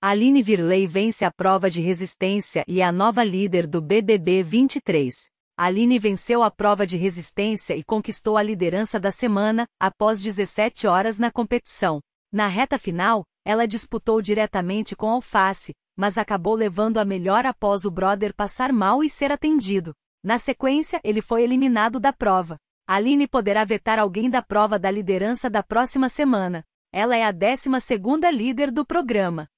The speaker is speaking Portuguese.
Aline Virley vence a prova de resistência e é a nova líder do BBB 23. Aline venceu a prova de resistência e conquistou a liderança da semana, após 17 horas na competição. Na reta final, ela disputou diretamente com Alface, mas acabou levando a melhor após o brother passar mal e ser atendido. Na sequência, ele foi eliminado da prova. Aline poderá vetar alguém da prova da liderança da próxima semana. Ela é a 12 líder do programa.